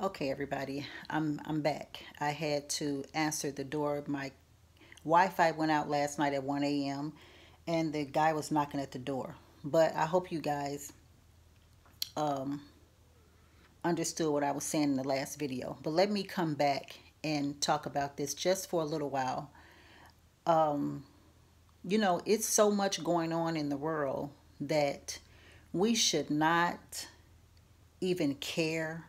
Okay, everybody, I'm, I'm back. I had to answer the door. My Wi-Fi went out last night at 1 a.m. and the guy was knocking at the door. But I hope you guys um, understood what I was saying in the last video. But let me come back and talk about this just for a little while. Um, you know, it's so much going on in the world that we should not even care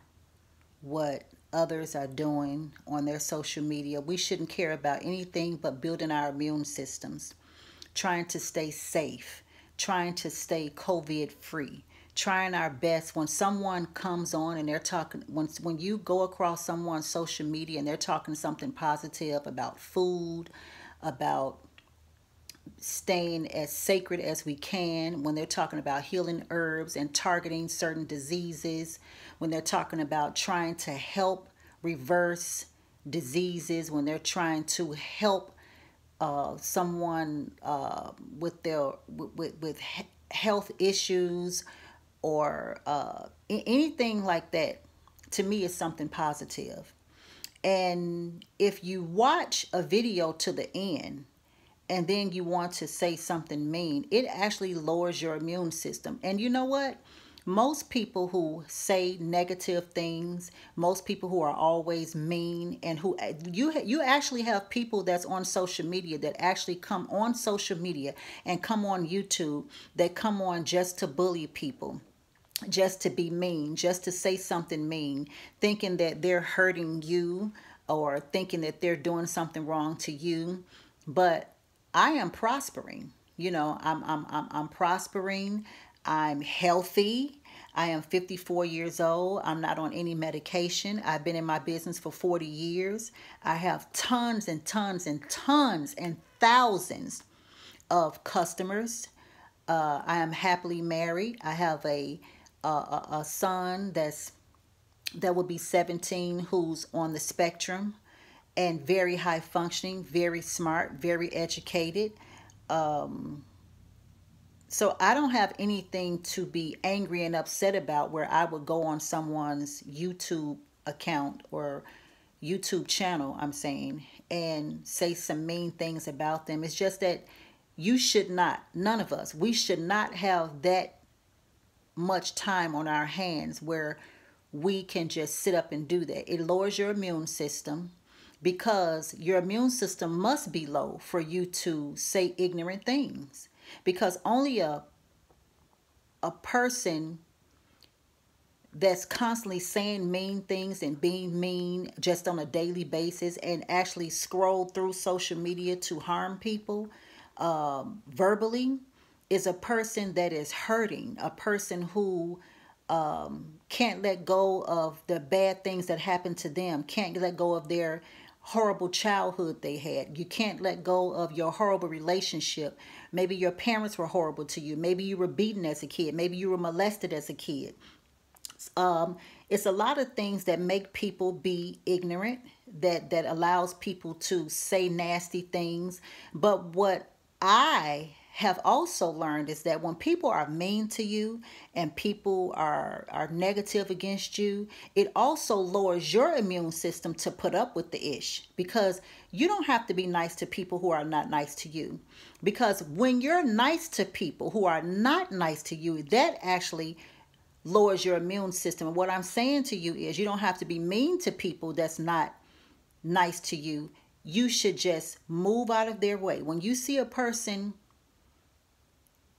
what others are doing on their social media. We shouldn't care about anything but building our immune systems, trying to stay safe, trying to stay COVID free, trying our best. When someone comes on and they're talking, when, when you go across someone's social media and they're talking something positive about food, about staying as sacred as we can when they're talking about healing herbs and targeting certain diseases, when they're talking about trying to help reverse diseases, when they're trying to help uh, someone uh, with their with, with health issues or uh, anything like that, to me is something positive. And if you watch a video to the end, and then you want to say something mean, it actually lowers your immune system. And you know what? Most people who say negative things, most people who are always mean and who eh, you you actually have people that's on social media that actually come on social media and come on YouTube that come on just to bully people just to be mean, just to say something mean, thinking that they're hurting you or thinking that they're doing something wrong to you. But I am prospering. You know, I'm, I'm, I'm, I'm prospering. I'm healthy. I am 54 years old. I'm not on any medication. I've been in my business for 40 years. I have tons and tons and tons and thousands of customers. Uh, I am happily married. I have a, a, a son that's that will be 17 who's on the spectrum and very high functioning, very smart, very educated. Um, so I don't have anything to be angry and upset about where I would go on someone's YouTube account or YouTube channel, I'm saying, and say some mean things about them. It's just that you should not, none of us, we should not have that much time on our hands where we can just sit up and do that. It lowers your immune system because your immune system must be low for you to say ignorant things because only a a person that's constantly saying mean things and being mean just on a daily basis and actually scroll through social media to harm people um, verbally is a person that is hurting, a person who um, can't let go of the bad things that happen to them, can't let go of their horrible childhood they had. You can't let go of your horrible relationship. Maybe your parents were horrible to you. Maybe you were beaten as a kid. Maybe you were molested as a kid. Um, it's a lot of things that make people be ignorant, that, that allows people to say nasty things. But what I have also learned is that when people are mean to you and people are are negative against you, it also lowers your immune system to put up with the ish because you don't have to be nice to people who are not nice to you. Because when you're nice to people who are not nice to you, that actually lowers your immune system. And what I'm saying to you is you don't have to be mean to people that's not nice to you. You should just move out of their way. When you see a person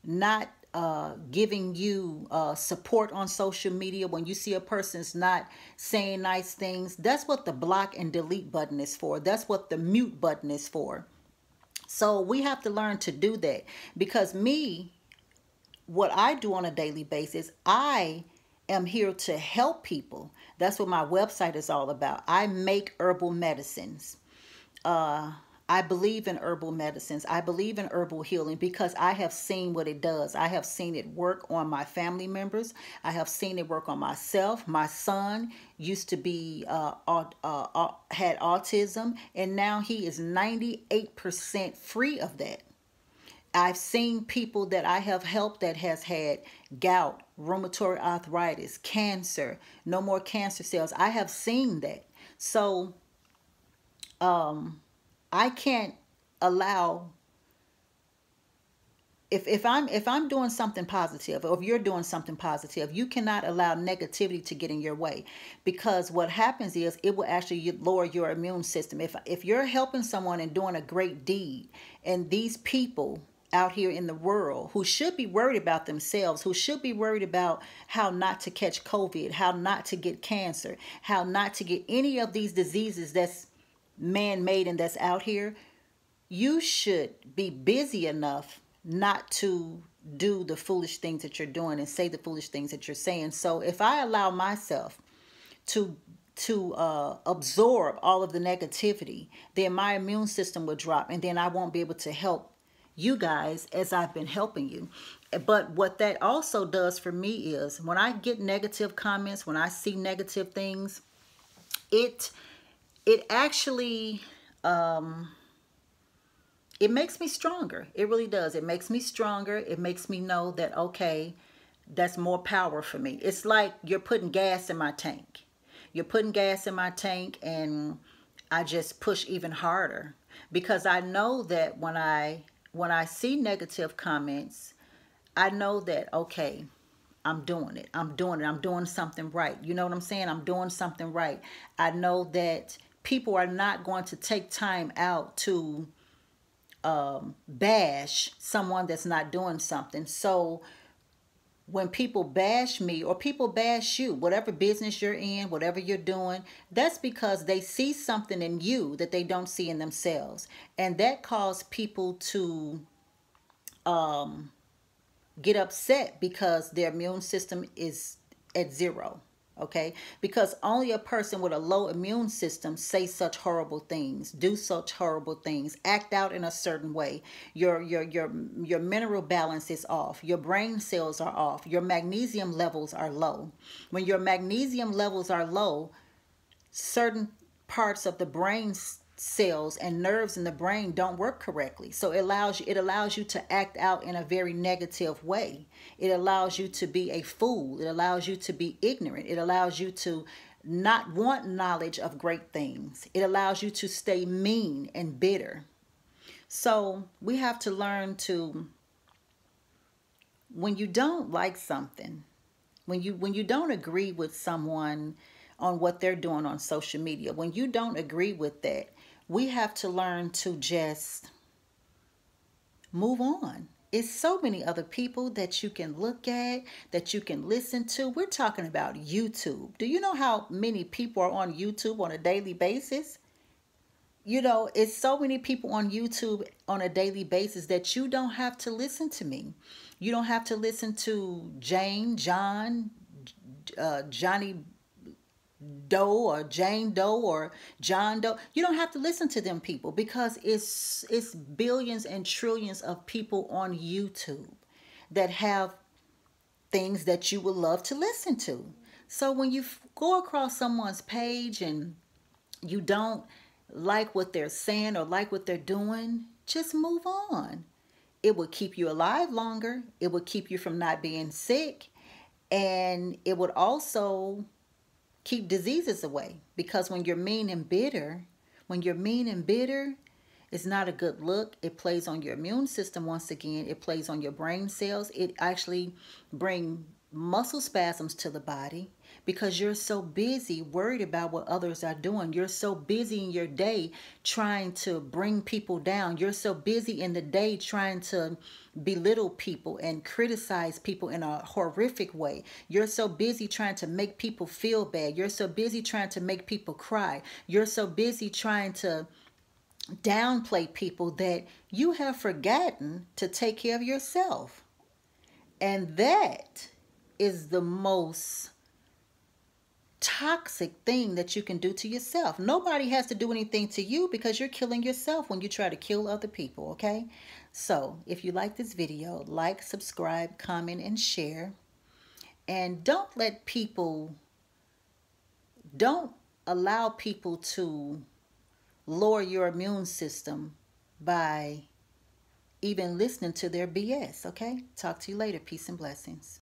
not uh, giving you uh, support on social media, when you see a person's not saying nice things, that's what the block and delete button is for. That's what the mute button is for. So we have to learn to do that because me, what I do on a daily basis, I am here to help people. That's what my website is all about. I make herbal medicines. Uh, I believe in herbal medicines. I believe in herbal healing because I have seen what it does. I have seen it work on my family members. I have seen it work on myself. My son used to be uh, uh, uh, had autism, and now he is 98% free of that. I've seen people that I have helped that has had gout, rheumatoid arthritis, cancer, no more cancer cells. I have seen that. So, um, I can't allow if, if I'm if I'm doing something positive or if you're doing something positive, you cannot allow negativity to get in your way because what happens is it will actually lower your immune system. If if you're helping someone and doing a great deed and these people out here in the world who should be worried about themselves, who should be worried about how not to catch COVID, how not to get cancer, how not to get any of these diseases that's man-made and that's out here, you should be busy enough not to do the foolish things that you're doing and say the foolish things that you're saying. So if I allow myself to to uh, absorb all of the negativity, then my immune system will drop, and then I won't be able to help you guys as I've been helping you. But what that also does for me is when I get negative comments, when I see negative things, it it actually um, it makes me stronger. It really does. It makes me stronger. It makes me know that okay, that's more power for me. It's like you're putting gas in my tank. You're putting gas in my tank and I just push even harder because I know that when I when I see negative comments, I know that okay, I'm doing it. I'm doing it. I'm doing something right. You know what I'm saying? I'm doing something right. I know that people are not going to take time out to um, bash someone that's not doing something. So when people bash me or people bash you, whatever business you're in, whatever you're doing, that's because they see something in you that they don't see in themselves. And that caused people to um, get upset because their immune system is at zero okay? Because only a person with a low immune system say such horrible things, do such horrible things, act out in a certain way. Your your your your mineral balance is off. Your brain cells are off. Your magnesium levels are low. When your magnesium levels are low, certain parts of the brain cells and nerves in the brain don't work correctly. So it allows you, it allows you to act out in a very negative way. It allows you to be a fool. It allows you to be ignorant. It allows you to not want knowledge of great things. It allows you to stay mean and bitter. So we have to learn to when you don't like something, when you when you don't agree with someone on what they're doing on social media, when you don't agree with that, we have to learn to just move on. It's so many other people that you can look at, that you can listen to. We're talking about YouTube. Do you know how many people are on YouTube on a daily basis? You know, it's so many people on YouTube on a daily basis that you don't have to listen to me. You don't have to listen to Jane, John, uh, Johnny Doe or Jane Doe or John Doe. You don't have to listen to them people because it's it's billions and trillions of people on YouTube that have things that you would love to listen to. So when you go across someone's page and you don't like what they're saying or like what they're doing, just move on. It will keep you alive longer. It will keep you from not being sick. And it would also keep diseases away because when you're mean and bitter, when you're mean and bitter, it's not a good look. It plays on your immune system once again. It plays on your brain cells. It actually bring muscle spasms to the body because you're so busy worried about what others are doing. You're so busy in your day trying to bring people down. You're so busy in the day trying to belittle people and criticize people in a horrific way. You're so busy trying to make people feel bad. You're so busy trying to make people cry. You're so busy trying to downplay people that you have forgotten to take care of yourself. And that is the most toxic thing that you can do to yourself. Nobody has to do anything to you because you're killing yourself when you try to kill other people, okay? So if you like this video, like, subscribe, comment, and share. And don't let people, don't allow people to lower your immune system by even listening to their BS, okay? Talk to you later. Peace and blessings.